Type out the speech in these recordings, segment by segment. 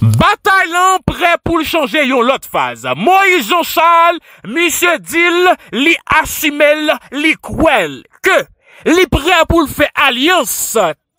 Batay lan pre pou li chanje yon lot faz. Mo yon sal, misye dil, li asimel, li kwel. Ke, li pre pou li fe aliyans,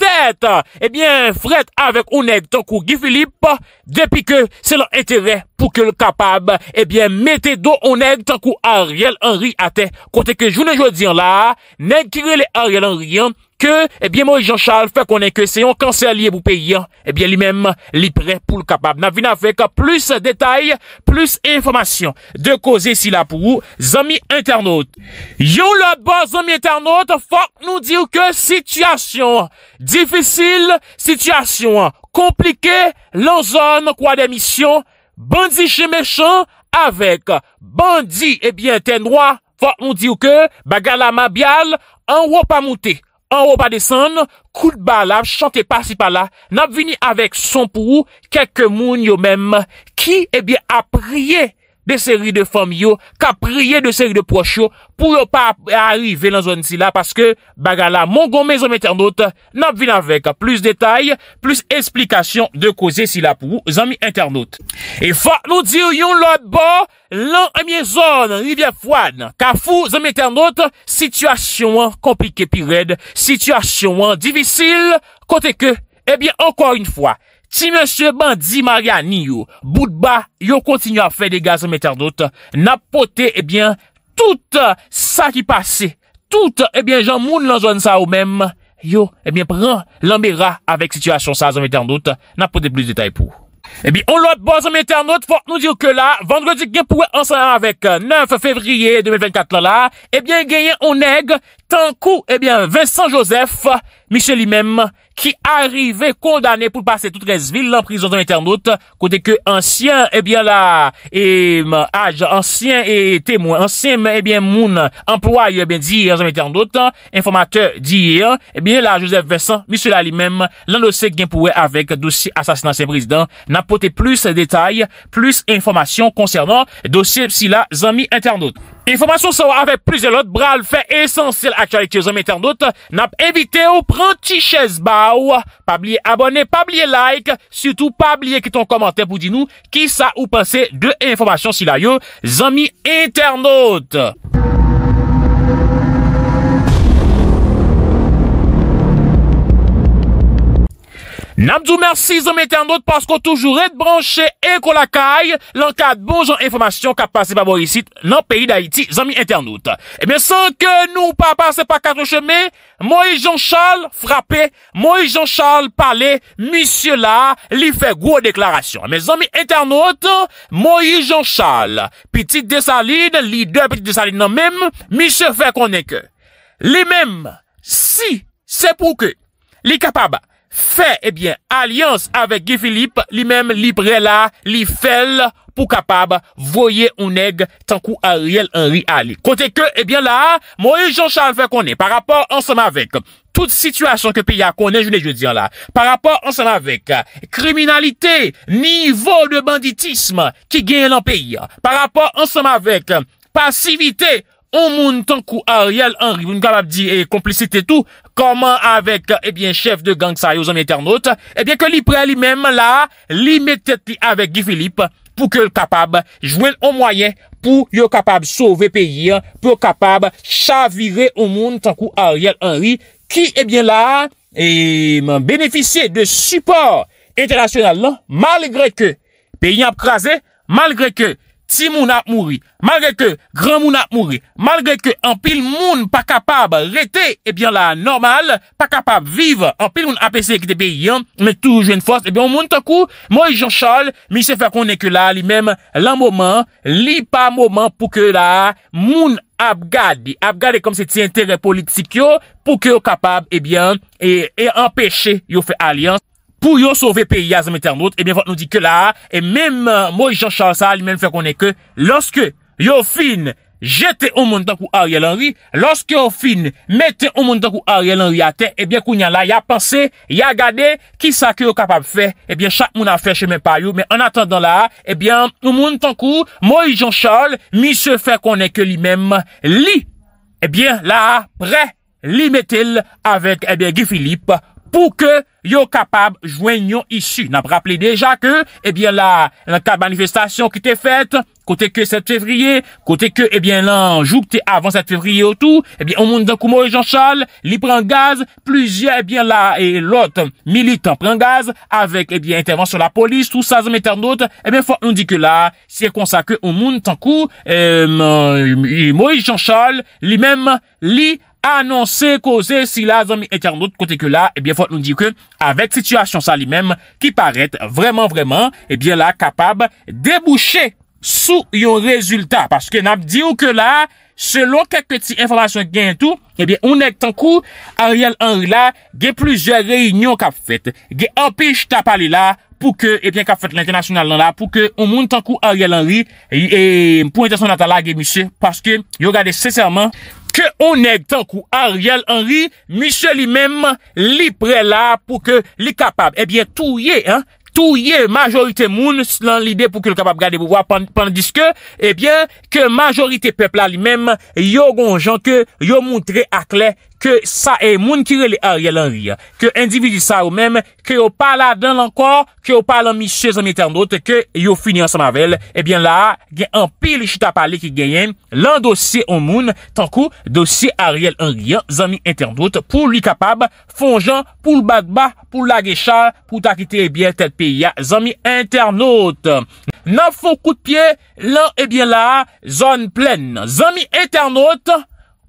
tet, ebyen eh fret avek ou neg tankou Guy Philippe, depi ke se lan eteve pou ke l kapab, ebyen eh mette do ou neg tankou Ariel Henry ate. Kote ke joun ajodian la, neg kire le Ariel Henry yon, Ebyen eh mou e Jean Charles fè konen kè seyon kanser liye pou peyi Ebyen eh li mèm li pre pou l kapab Na vina fèk plus detay, plus informasyon De koze bon si la pou zami internaut Yo lè ba zami internaut Fòk nou diw kè situasyon Difisil situasyon Komplike lè zon kwa demisyon Bandi chè mechon Awek bandi ebyen eh tenroi Fòk nou diw kè bagala mabial An wop a moutè An ou pa desan, kout ba la, chante pasi pa la. Nap vini avek son pou keke moun yo mem. Ki ebi eh a priye. de seri de famyo, ka priye de seri de procho pou yo pa arive nan zon si la paske bagala mongon men zon men ternote nan vin avek plus detay, plus esplikasyon de koze si la pou zon men ternote. E fa nou diryon lout bo lan emye zon Rivière-Fouane ka fou zon men ternote, situasyon komplike pi red, situasyon divisil kote ke, ebyen ankon yon fwa, Ti monsye bandi mariani yo, bout ba, yo kontinyo a fe de gaz zom eternot, napote, ebyen, eh tout euh, sa ki pase, tout, ebyen, euh, eh jan moun lanjwane sa ou mem, yo, ebyen, eh pran lambera avek situasyon sa zom eternot, napote bliz detay pou. Ebyen, on lode boz zom eternot, fok nou diyo ke la, vendredi gen pouwe ansan avèk 9 fevriye 2024 la, ebyen, genyen, on neg, Tan kou, ebyen eh Vincent Joseph, misyon li mem, ki arive kondane pou pase tout 13 vil l'anprison zanm internaute, kote ke ansyen, ebyen eh la, ebyen age, ansyen et temou, ansyen, ebyen moun, employe, ebyen eh di, zanm internaute, informateur di, ebyen la, Joseph Vincent, misyon la li mem, lan dosye genpouwe avek dosye asasinansyen prezident, nan pote plus detay, plus informasyon konsernan, dosye psila zanmi internaute. Informasyon sa ou ave pleze lot, bral fe esensil aktualite yo zami internet, nap evite ou pranti shezba ou, pa bli abone, pa bli like, sutou pa bli ekiton komante pou di nou ki sa ou pase de informasyon si la yo zami internet. Namzou mersi zom internaut Pasko toujou red branche Eko lakay Lankad bon jan informasyon Kapase pa borisit Nan peyi da iti Zom mi internaut Emen eh san ke nou pa pase pa katre cheme Moe Jean Charles frape Moe Jean Charles pale Misyou la li fe gwo deklarasyon Emen zom mi internaut Moe Jean Charles Petite desalide Li de petite desalide nan mem Misyou fe konen ke Li mem Si Se pouke Li kapaba Fè, ebyen, eh alians avèk Guy Philippe, li mèm li brela, li fèl pou kapab voye ou neg tan kou Ariel Henry Ali. Kote ke, ebyen eh la, moi et Jean-Charles fè konè, par rapport ansèm avèk tout situasyon ke pi a konè, je ne je di an la. Par rapport ansèm avèk kriminalite, nivou de banditisme ki genye lan pi, par rapport ansèm avèk pasivite, O moun tankou Ariel Henry, moun kapab di komplicite eh, tou, koman avek, ebyen, eh chef de gang sa yo zanmye ternote, ebyen, eh ke li pre li menm la, li metet li avek Guy Philippe, pou ke l kapab jwen o mwayen pou yo kapab sove peyi, pou kapab chavire o moun tankou Ariel Henry, ki, ebyen, la, e mwen beneficye de support internasyonal nan, malgre ke peyi apkaze, malgre ke, Si moun ap mouri, malgre ke gran moun ap mouri, malgre ke anpil moun pa kapab rete, ebyan eh la normal, pa kapab vive, anpil moun apese ek de beyan, me toujwen eh fos, ebyan moun takou, mou yon chal, mi se fè konen ke la li menm la mouman, li pa mouman pou ke la moun ap gade, ap gade kom se ti entere politik yo, pou ke yo kapab, ebyan, eh e empèche yo fè alians. pou yo sauve pey yazan meten anot, ebyen eh vot nou di ke la, e menm euh, moi Jean Charles sa, li menm fe konen ke, loske yo fin jete ou moun tankou Ariel Henry, loske yo fin mette ou moun tankou Ariel Henry eh a ten, ebyen kounyan la, ya panse, ya gade, ki sa ki yo kapab fe, ebyen eh chak moun a fe, che menm pa yo, menm an atendan la, ebyen moun tankou, moi Jean Charles, mi se fe konen ke li menm, li, ebyen la, pre, li metel, avek ebyen Guy Philippe, pou ke yo kapab jwen yon issu. N ap rappele deja ke, ebyen la, la ka manifestasyon ki te fet, kote ke 7 fevriye, kote ke ebyen la, jouk te avan 7 fevriye ou tou, ebyen ou moun dankou Mori e Jean Charles, li pren gaz, pluzyen ebyen la, e lot militant pren gaz, avek ebyen intervensyon la polis, tout sa zem eternote, ebyen fwa on di ke la, se konsa ke ou moun dankou, ebyen euh, Mori Jean Charles, li men, li, li, anonsè, kozè, si la zon mi etyan lout, kote ke la, ebyen, eh fote nou di kwen, avèk situasyon sa li mèm, ki paret, vreman, vreman, ebyen eh la, kapab, debouchè, sou yon rezultat, paske nap di ou ke la, selon ke kèti informasyon gen tout, ebyen, eh ou nèk tankou, Ariel Henry la, gen plüzyè reynyon kap fèt, gen apèj tapalè la, pou ke, ebyen, kap fèt l'internasyonal nan la, pou ke, ou moun tankou, Ariel Henry, e, e, mpou entè son natal la, gen misè, paske, yo gade s Ke onèd tankou Ariel Henry, misè li mèm li prè la pou ke li kapab. Ebyen eh tou ye, tou ye majorite moun slan li de pou ke li kapab gade bouwa, pandiske, ebyen eh ke majorite pepla li mèm yo gonjan ke yo moun tre akle ke sa e moun kire li a riel an riyan, ke individi sa ou men, ke yo pala den lankor, ke yo pala misye zanmi internaute, ke yo fini ansamavel, ebyen la, gen an pi li chita pali ki genyen, lan dosye o moun, tankou dosye a riel an riyan, zanmi internaute, pou li kapab, fonjan pou l bagba, pou la gechal, pou takite ebyen tel piya, zanmi internaute. Nan fon kout pie, lan ebyen la, zan mi plen, zanmi internaute,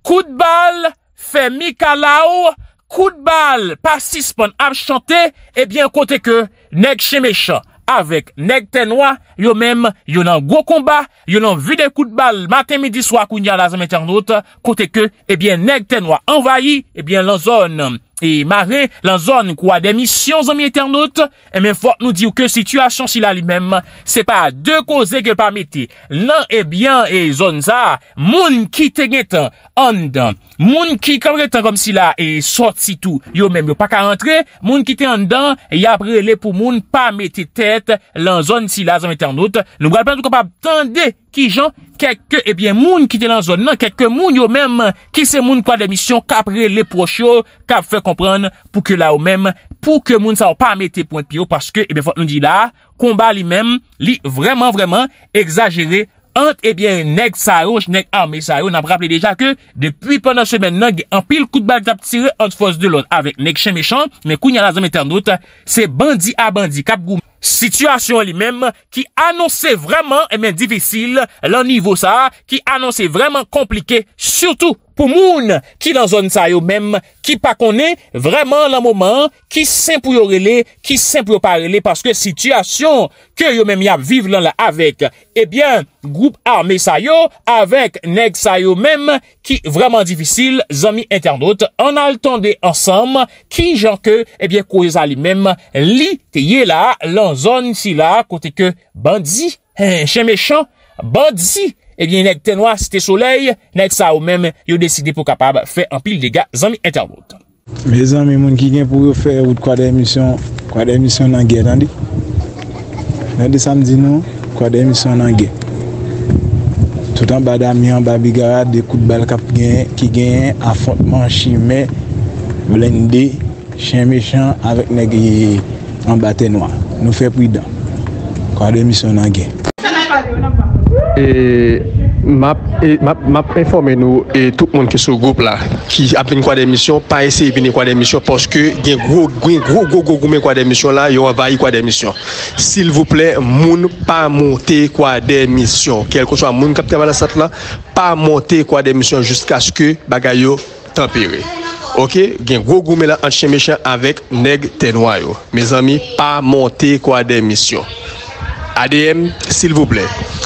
kout bal, Fèmika la ou, kout bal, pasis pon ap chante, ebyen eh kote ke, neg chemèche, avèk neg tenwa, yo mèm, yo nan go komba, yo nan vide kout bal, matè midis wakoun ya la zemèter not, kote ke, ebyen eh neg tenwa envayi, ebyen eh lan zon nan. E mare lan zon kwa demisyon zon mi eternote, e eh men fote nou diw ke situasyon sila li mem, se pa de koze ge pa meti. Nan e bian e zon sa, moun ki tenget an dan, moun ki kabre tan kom sila e sot si tou, yo mem yo pa ka rentre, moun ki tengan dan, e apre le pou moun pa meti tet lan zon sila zon eternote. Nou mwen pen tou kapap tende. Ki jan, kekke, ebyen, eh moun ki te lan zon nan, kekke moun yo menm, ki se moun kwa demisyon, kapre le pochyo, kap fe kompran pou ke la ou menm, pou ke moun sa ou pa mette point piyo, paske, ebyen, eh fote nou di la, komba li menm, li vreman, vreman, exagere, ant, ebyen, eh nek sa yo, nek arme sa yo, nan praple deja ke, depuy panan semen nan, ge anpil koutbalk zap tire ant fos de lon, avek nek chen mechon, men koun yalazan me ten not, se bandi a bandi, kap goumen. Sityasyon li mèm ki anonsè vreman mèm eh difisil lan nivou sa ki anonsè vreman komplike soutou. Pou moun ki lan zon sa yo mem, ki pa kone, vreman la mouman, ki sempou yo rele, ki sempou yo parele, paske sityasyon ke yo mem yap vive lan la avek, ebyen, group arme sa yo, avek neg sa yo mem, ki vreman difisil, zami internet, an al tonde ansam, ki jan ke, ebyen, kouye zali mem, li teye la lan zon si la kote ke bandi, chen mechon, bandi. E eh gen yon tenwa, se te soley, nek sa ou menm, yon deside pou kapab fe anpil dega zanmi entavot. Me zanmi moun ki gen pou yo fe wout kwa demisyon, kwa demisyon nan gen, nan di? Nan di samdi nou, kwa demisyon nan gen. Toutan bada mi an babi gara de kout bal kap gen ki gen afontman chime blende chen me chan avek nek yon batenwa. Nou fe pwidan. Kwa demisyon nan gen. E map informe nou E tout moun ki sou group la Ki ap vini kwa demisyon Pa ese vini kwa demisyon Poske gen gro go go go me kwa demisyon la Yo avayi kwa demisyon Sil vouple moun pa monte kwa demisyon Kelko so a moun kapte valasat la Pa monte kwa demisyon Juska sku bagay yo tempere Ok gen gro go go me la Antichemisyon avek neg tenwayo Me zami pa monte kwa demisyon ADM sil vouple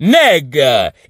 Neg,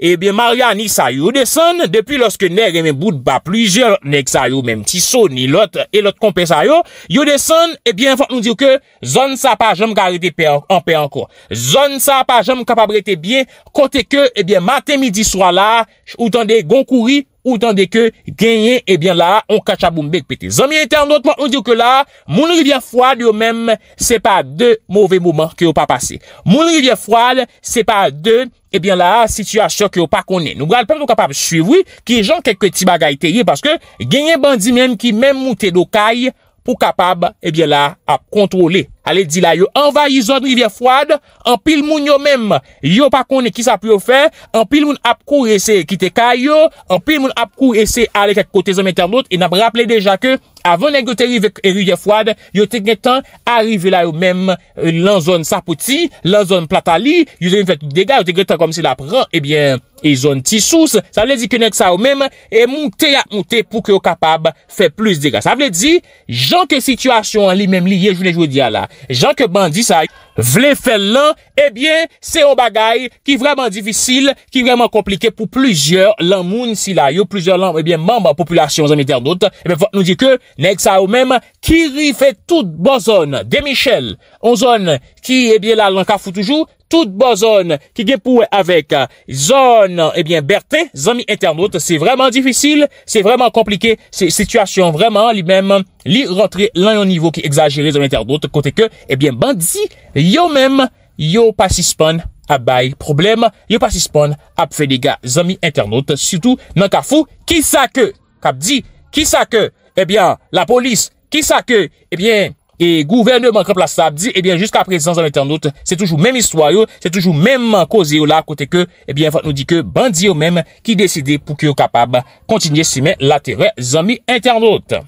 ebyen eh Mariani sa yode son, depi loske neg eme bout ba plujer neg sa yo, menm tiso ni lot e lot kompe sa yo, yode son, ebyen fote nou diyo ke, zon sa pa jom garete pe an pe anko, zon sa pa jom kapabrete bien, kote ke, ebyen maten midi swala, ou tande gon kouri, Ou tandè ke genye, ebyen la, on kachaboumbek pete. Zanmye eten anotman, on diyo ke la, moun rivye fwad yo menm se pa de mouvè mouman ki yo pa pase. Moun rivye fwad se pa de, ebyen la, situasyon ki yo pa kone. Nou gwa alpem nou kapab suivi ki jan kek ke ti bagay teye. Paske genye bandi menm ki menm moutè do kay pou kapab, ebyen la, ap kontrole. A le di la yo anva yi zon rivye fwad, an pil moun yo menm, yo pa konen ki sa pou yo fe, an pil moun ap kou rese ki te ka yo, an pil moun ap kou rese ale kak kote zon meternot, e nab rapple deja ke avon e gote rivye fwad, yo te gen tan arrive la yo menm lan euh, zon sapoti, lan zon platali, yo te gen tan konm se la pran, e eh bien, e zon tisous, sa vle di kene ksa yo menm, e moun te ya moun te pou ke yo kapab fe plus dega. Sa vle di, jan ke situasyon li menm li ye joun e joun diya la. Janke bandi sa vle fel lan, ebyen, eh se o bagay ki vreman divisil, ki vreman komplike pou plizye lan moun si eh la. Yo plizye lan, ebyen, mamba populasyon an internot, ebyen, eh nou di ke, nek sa ou menm, ki ri fe tout bon zon, de michel, an zon ki, ebyen, la lanka fou toujou, tout bo zon ki genpou e avek euh, zon, ebyen euh, eh bertè, zami internaut, se vreman difisil, se vreman komplike, se situasyon vreman li mem, li rentre lan yon nivou ki exagere zami internaut, kote ke, ebyen eh bandi, yo mem, yo pasi spon, ap bay problem, yo pasi spon ap fedega zami internaut, sutou nan kafou, ki sa ke, kap di, ki sa ke, ebyen, eh la polis, ki sa ke, ebyen, E gouvernement krepla sabdi, ebyen, eh jiska prezant zan internaute, se toujou men mistwayo, se toujou men man koze yo la, kote ke, ebyen, fote nou di ke, bandi yo men, ki deside pou ki yo kapab kontinye simen la tere zan mi internaute.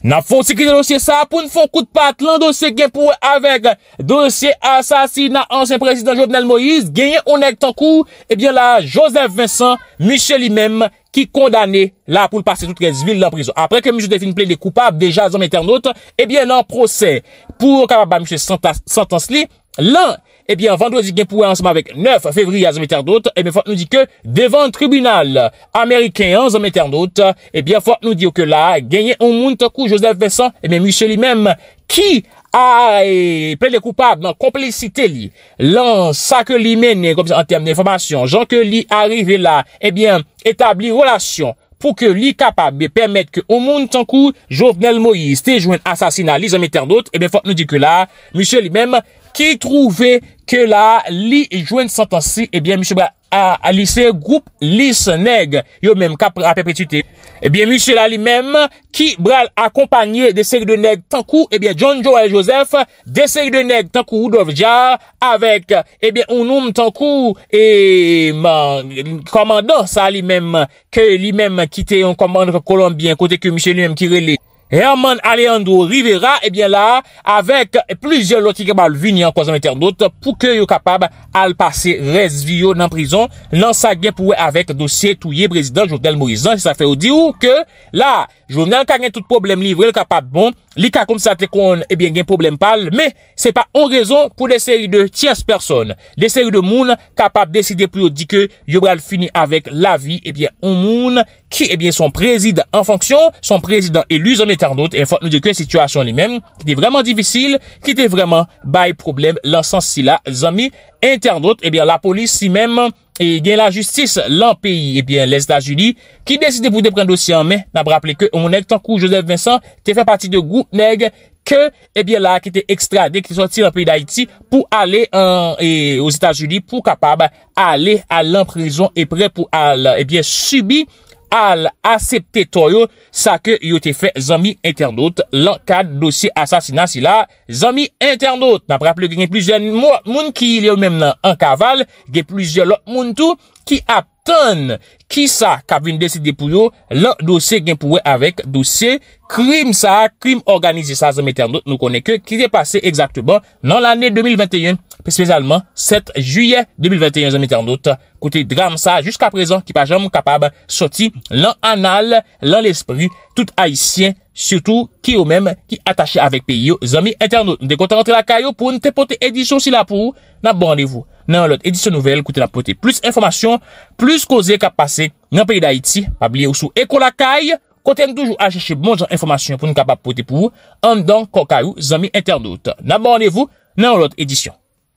Na fote kri de dosye sa, pou n fokou de pat, lan dosye gen pou avek dosye asasina ansen prezident Jovenel Moïse, genye onek tan kou, ebyen eh la, Joseph Vincent, Michel Imem, qui condamné là pour passer toute 13 villes en prison. Après que M. Devine plaide coupable, déjà, hommes internautes, eh bien, en procès pour capable M. sentence li, là, eh bien, vendredi, gain pour ensemble avec 9 février, hommes internautes, eh bien, faut nous dire que devant le tribunal américain, hommes internautes, eh bien, faut nous dire que là, gagné un monde coup, Joseph Vincent, eh bien, Michel lui-même, qui a e plele koupab nan komplicite li, lan sa ke li mene komplem en termen de informasyon, jan ke li arive la, ebyen, eh etabli relasyon pou ke li kapab be permette ke ou moun tankou, Jovenel Moïse te jwen asasina eh li zan meten anot, ebyen, eh fote nou di ke la, monsye li mem, ki trouve ke la, li jwen santansi, ebyen, monsye bra, a lise group lise neg yo menm kap pepetite ebyen eh msye la li menm ki bral akompagne de seri de neg tankou ebyen eh John Joel Joseph de seri de neg tankou Oudovja avek ebyen eh Unum tankou e komandos sa li menm ke li menm kite yon komandos kolombien kote ke msye li menm kireli Herman Alejandro Rivera, ebyen la, avek plezyon loti kem al vini an kwa zan leter not, pou ke yo kapab al pase rezvi yo nan prizon, nan sa gen pou we avek dosye touye prezident Jodel Morizan, se sa fe ou di ou ke, la, jounen kagen tout problem livre, el kapab bonp, Li ka kom sa te kon, ebyen eh gen problem pal, me se pa ou rezon pou de seri de tias person, de seri de moun kapap deside priyo di ke, yo bral fini avek la vi, ebyen, eh ou moun ki, ebyen, eh son prezid en fonksyon, son prezid an elu zanm internot, e fote nou di ke situasyon li men, ki te vreman divisil, ki te vreman bay problem, lan san si la zanmi internot, ebyen, la polis si men fote, E gen la justis lan peyi, ebyen, les Etats-Unis, ki desite pou de pren dosye anmen, nan praple ke, ton kou Joseph Vincent, te fè pati de Gouteneg, ke, ebyen la, ki te ekstrade, ki te sorti lan peyi d'Haïti, pou ale, e, os Etats-Unis, pou kapab ale al en prison e pre pou al, ebyen, subi al asepte toyo sa ke yote fe zami internaut lan ka dosye asasinansi la zami internaut. Na praple genye plizye moun ki yil yo menm nan an kaval, genye plizye loun moun tou ki aptan ki sa ka vin deside pou yo lan dosye genye pou we avèk dosye krim sa, krim organize sa zami internaut nou kone ke ki de pase exaktouban nan l'année 2021. Pespesalman, 7 juye 2021, zami internaute, kote dramsa, jiska prezon ki pa jam kapab soti lan anal, lan l'esprou, tout haisyen, sotou ki yo menm ki atache avek peyo, zami internaute. Nde kote rentre la kayo pou nou te pote edisyon si la pou, nan bon anevou, nan an lot edisyon nouvel, kote nan pote plus informasyon, plus koze kap pase nan peri da iti, pabliye ou sou eko la kay, kote an toujou a jeshe bonjan informasyon pou nou kapab pote pou, an dan koka yo, zami internaute. Nan bon anevou, nan an lot edisyon.